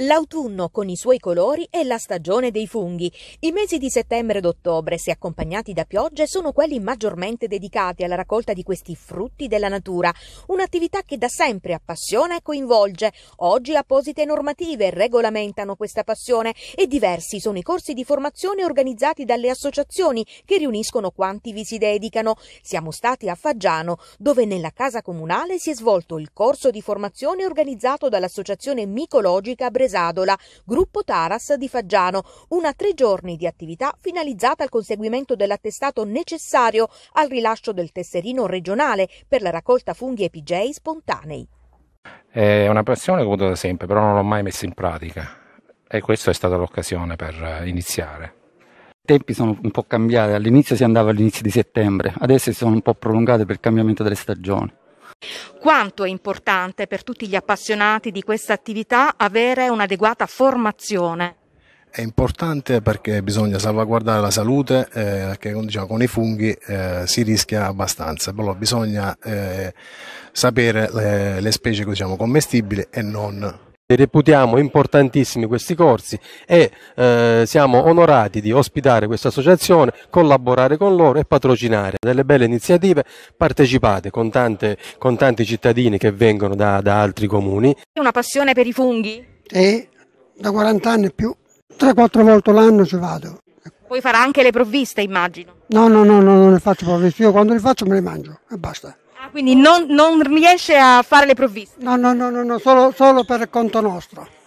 L'autunno con i suoi colori è la stagione dei funghi. I mesi di settembre ed ottobre, se accompagnati da piogge, sono quelli maggiormente dedicati alla raccolta di questi frutti della natura, un'attività che da sempre appassiona e coinvolge. Oggi apposite normative regolamentano questa passione e diversi sono i corsi di formazione organizzati dalle associazioni che riuniscono quanti vi si dedicano. Siamo stati a Faggiano, dove nella casa comunale si è svolto il corso di formazione organizzato dall'Associazione Micologica Brasile Bresadola, gruppo Taras di Faggiano, una tre giorni di attività finalizzata al conseguimento dell'attestato necessario al rilascio del tesserino regionale per la raccolta funghi epigei spontanei. È una passione che ho avuto da sempre, però non l'ho mai messa in pratica e questa è stata l'occasione per iniziare. I tempi sono un po' cambiati, all'inizio si andava all'inizio di settembre, adesso si sono un po' prolungati per il cambiamento delle stagioni. Quanto è importante per tutti gli appassionati di questa attività avere un'adeguata formazione? È importante perché bisogna salvaguardare la salute, eh, che diciamo, con i funghi eh, si rischia abbastanza, però bisogna eh, sapere le, eh, le specie diciamo, commestibili e non reputiamo importantissimi questi corsi e eh, siamo onorati di ospitare questa associazione, collaborare con loro e patrocinare delle belle iniziative partecipate con, tante, con tanti cittadini che vengono da, da altri comuni. Una passione per i funghi? Sì, da 40 anni e più, 3-4 volte l'anno ci vado. Poi farà anche le provviste immagino? No, no, no, no non le faccio provviste, io quando le faccio me le mangio e basta quindi non, non riesce a fare le provviste? No, no, no, no, no solo, solo per conto nostro.